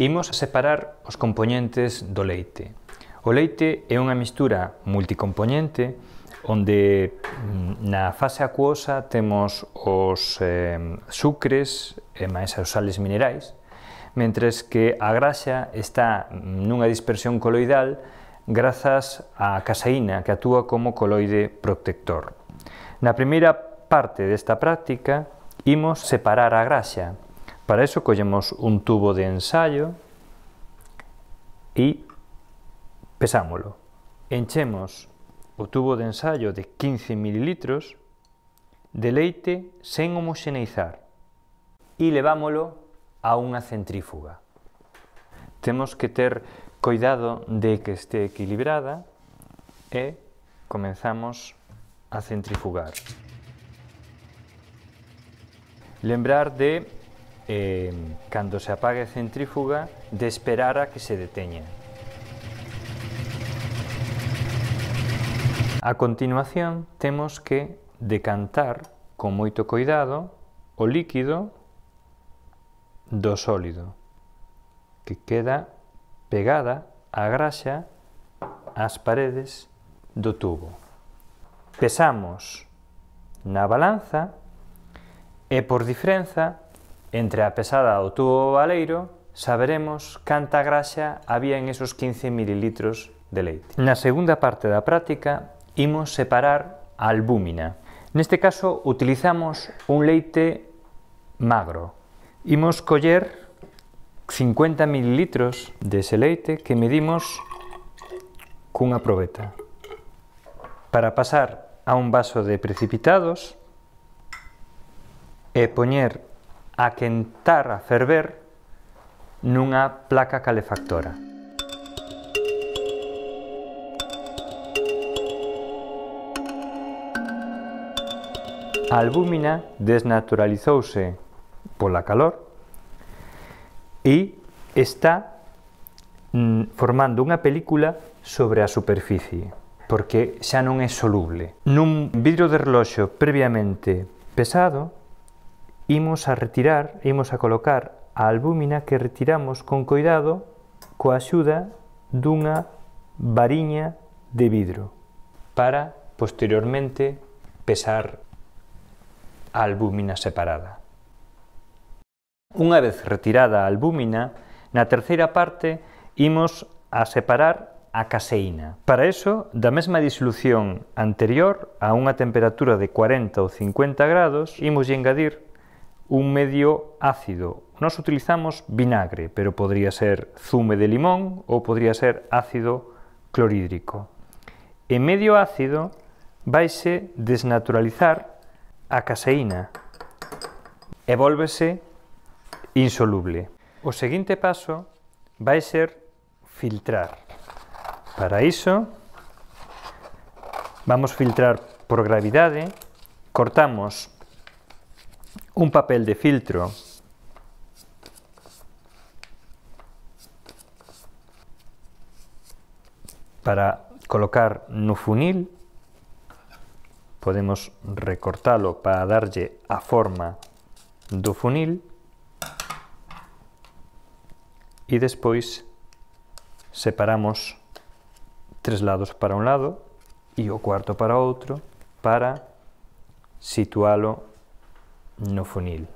Imos a separar os componentes do leite. O leite é unha mistura multicomponente onde mm, na fase acuosa temos os eh, sucres e máis as sales minerais, mentres que a graxa está mm, nunha dispersión coloidal grazas á caseína que actúa como coloide protector. Na primeira parte desta práctica imos separar a graxa Para eso collemos un tubo de ensaio e pesámolo. Enchemos o tubo de ensaio de 15 ml de leite sen homoxeneizar e levámolo a unha centrífuga. Temos que ter cuidado de que este equilibrada e comenzamos a centrifugar. Lembrar de eh, cando se apague a centrífuga, de esperar a que se deteña. A continuación, temos que decantar con moito cuidado o líquido do sólido, que queda pegada a graxa ás paredes do tubo. Pesamos na balanza e, por diferenza, Entre a pesada do tubo baleiro, saberemos canta graxa había en esos 15 mililitros de leite. Na segunda parte da práctica, imos separar a albúmina. Neste caso, utilizamos un leite magro. Imos coller 50 mililitros dese leite que medimos cunha probeta. Para pasar a un vaso de precipitados e poñer a quentar a ferver nunha placa calefactora. A albúmina desnaturalizouse pola calor e está mm, formando unha película sobre a superficie, porque xa non é soluble. Nun vidro de reloxo previamente pesado, imos a retirar, imos a colocar a albúmina que retiramos con coidado coa axuda dunha variña de vidro para posteriormente pesar a albúmina separada. Unha vez retirada a albúmina, na terceira parte imos a separar a caseína. Para iso, da mesma disolución anterior a unha temperatura de 40 ou 50 grados, imos engadir un medio ácido. Nós utilizamos vinagre, pero podría ser zume de limón ou podría ser ácido clorhídrico. En medio ácido vaise desnaturalizar a caseína e vólvese insoluble. O seguinte paso vai ser filtrar. Para iso vamos filtrar por gravidade, cortamos un papel de filtro. Para colocar nufunil podemos recortarlo para darle a forma do funil y después separamos tres lados para un lado y o cuarto para otro para situarlo no funil.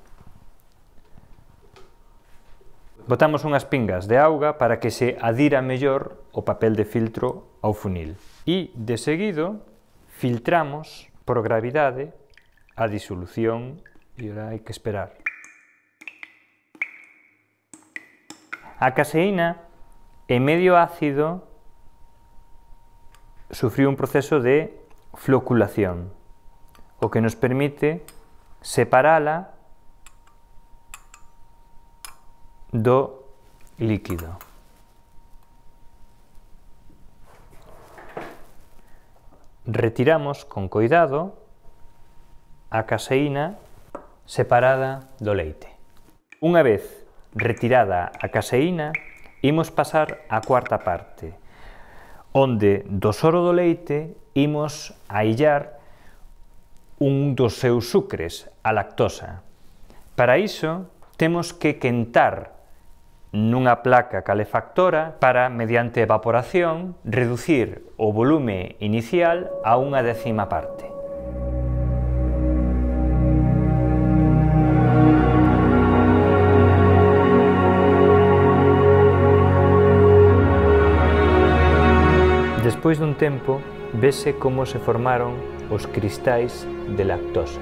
Botamos unhas pingas de auga para que se adira mellor o papel de filtro ao funil. E, de seguido, filtramos por gravidade a disolución e ora hai que esperar. A caseína é medio ácido sufriu un proceso de floculación, o que nos permite separala do líquido. Retiramos con cuidado a caseína separada do leite. Unha vez retirada a caseína, imos pasar á cuarta parte, onde do soro do leite imos aillar un dos seus sucres, a lactosa. Para iso, temos que quentar nunha placa calefactora para, mediante evaporación, reducir o volume inicial a unha décima parte. Despois dun tempo, vese como se formaron os cristais de lactosa.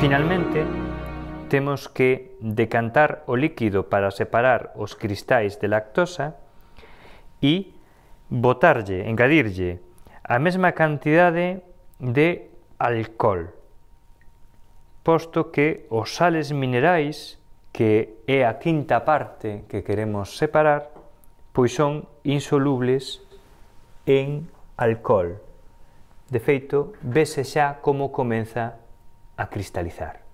Finalmente, temos que decantar o líquido para separar os cristais de lactosa e botarlle, engadirlle, a mesma cantidade de alcohol, posto que os sales minerais, que é a quinta parte que queremos separar, pois son insolubles en alcohol. De feito, vese xa como comeza a cristalizar.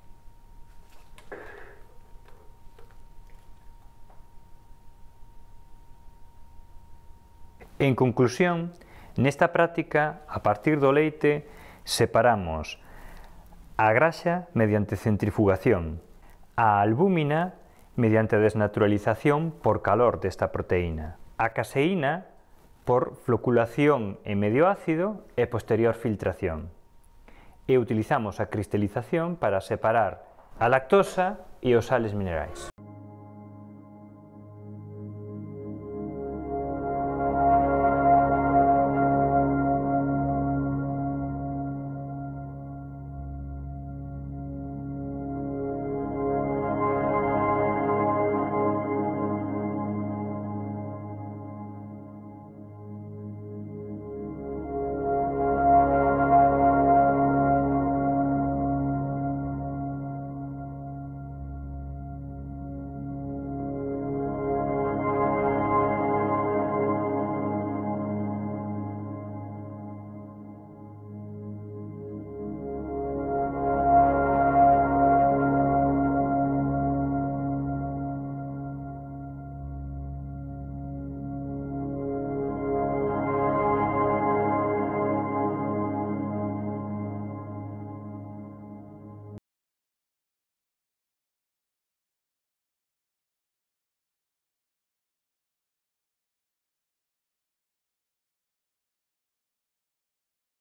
En conclusión, nesta práctica, a partir do leite, separamos a graxa mediante centrifugación, a albúmina mediante desnaturalización por calor desta proteína, a caseína por floculación en medio ácido e posterior filtración. E utilizamos a cristalización para separar a lactosa e os sales minerais.